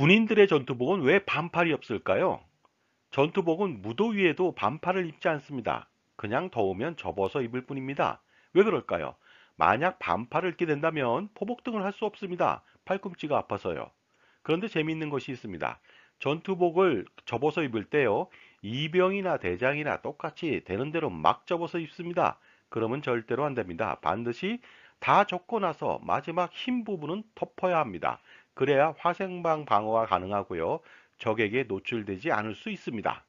군인들의 전투복은 왜 반팔이 없을까요? 전투복은 무도위에도 반팔을 입지 않습니다. 그냥 더우면 접어서 입을 뿐입니다. 왜 그럴까요? 만약 반팔을 입게 된다면 포복 등을 할 수 없습니다. 팔꿈치가 아파서요. 그런데 재미있는 것이 있습니다. 전투복을 접어서 입을 때요. 이병이나 대장이나 똑같이 되는 대로 막 접어서 입습니다. 그러면 절대로 안 됩니다. 반드시 다 접고 나서 마지막 흰 부분은 덮어야 합니다. 그래야 화생방 방어가 가능하고요. 적에게 노출되지 않을 수 있습니다.